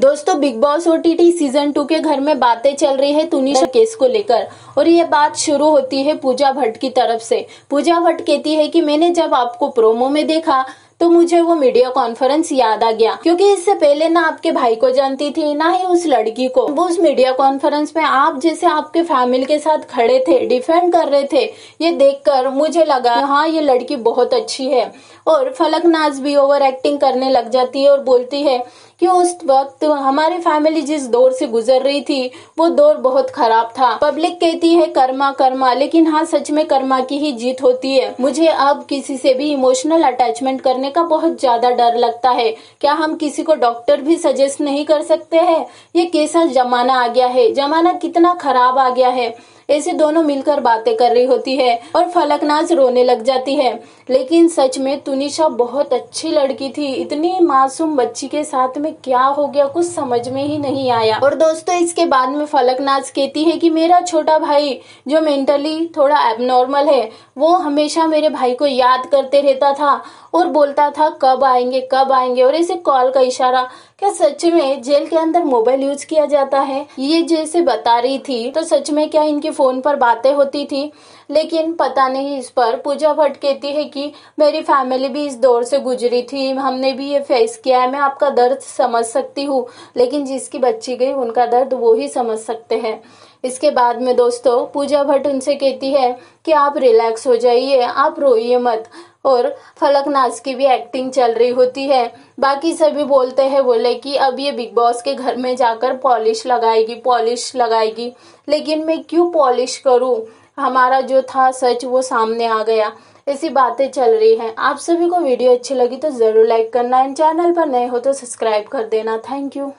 दोस्तों Bigg Boss ओ season two के घर में बातें चल रही है तुनिशा केस को लेकर और ये बात शुरू होती है पूजा भट्ट की तरफ से पूजा भट्ट कहती है कि मैंने जब आपको प्रोमो में देखा तो मुझे वो मीडिया कॉन्फ्रेंस याद आ गया क्योंकि इससे पहले ना आपके भाई को जानती थी ना ही उस लड़की को वो उस मीडिया कॉन्फ्रेंस में आप जैसे आपके फैमिली के साथ खड़े थे डिफेंड कर रहे थे ये देखकर मुझे लगा हाँ ये लड़की बहुत अच्छी है और फलकनाज भी ओवर एक्टिंग करने लग जाती है और बोलती है कि उस वक्त हमारी फैमिली जिस दौर से गुजर रही थी वो दौर बहुत खराब था पब्लिक कहती है कर्मा कर्मा लेकिन हाँ सच में कर्मा की ही जीत होती है मुझे अब किसी से भी इमोशनल अटैचमेंट करने का बहुत ज्यादा डर लगता है क्या हम किसी को डॉक्टर भी सजेस्ट नहीं कर सकते है ये कैसा जमाना आ गया है जमाना कितना खराब आ गया है ऐसे दोनों मिलकर बातें कर रही होती है और फलकनाज रोने लग जाती है लेकिन सच में तुनिशा बहुत अच्छी लड़की थी इतनी मासूम बच्ची के साथ में क्या हो गया कुछ समझ में ही नहीं आया और दोस्तों इसके बाद में फलकनाज कहती है कि मेरा छोटा भाई जो मेंटली थोड़ा एबनॉर्मल है वो हमेशा मेरे भाई को याद करते रहता था और बोलता था कब आएंगे कब आएंगे और ऐसे कॉल का इशारा क्या सच में जेल के अंदर मोबाइल यूज किया जाता है ये जैसे बता रही थी तो सच में क्या इनके फ़ोन पर बातें होती थी लेकिन पता नहीं इस पर पूजा भट्ट कहती है कि मेरी फैमिली भी इस दौर से गुजरी थी हमने भी ये फेस किया है मैं आपका दर्द समझ सकती हूँ लेकिन जिसकी बच्ची गई उनका दर्द वो ही समझ सकते हैं इसके बाद में दोस्तों पूजा भट्ट उनसे कहती है कि आप रिलैक्स हो जाइए आप रोइए मत और नाज की भी एक्टिंग चल रही होती है बाकी सभी बोलते हैं बोले कि अब ये बिग बॉस के घर में जाकर पॉलिश लगाएगी पॉलिश लगाएगी लेकिन मैं क्यों पॉलिश करूँ हमारा जो था सच वो सामने आ गया ऐसी बातें चल रही हैं आप सभी को वीडियो अच्छी लगी तो ज़रूर लाइक करना एंड चैनल पर नए हो तो सब्सक्राइब कर देना थैंक यू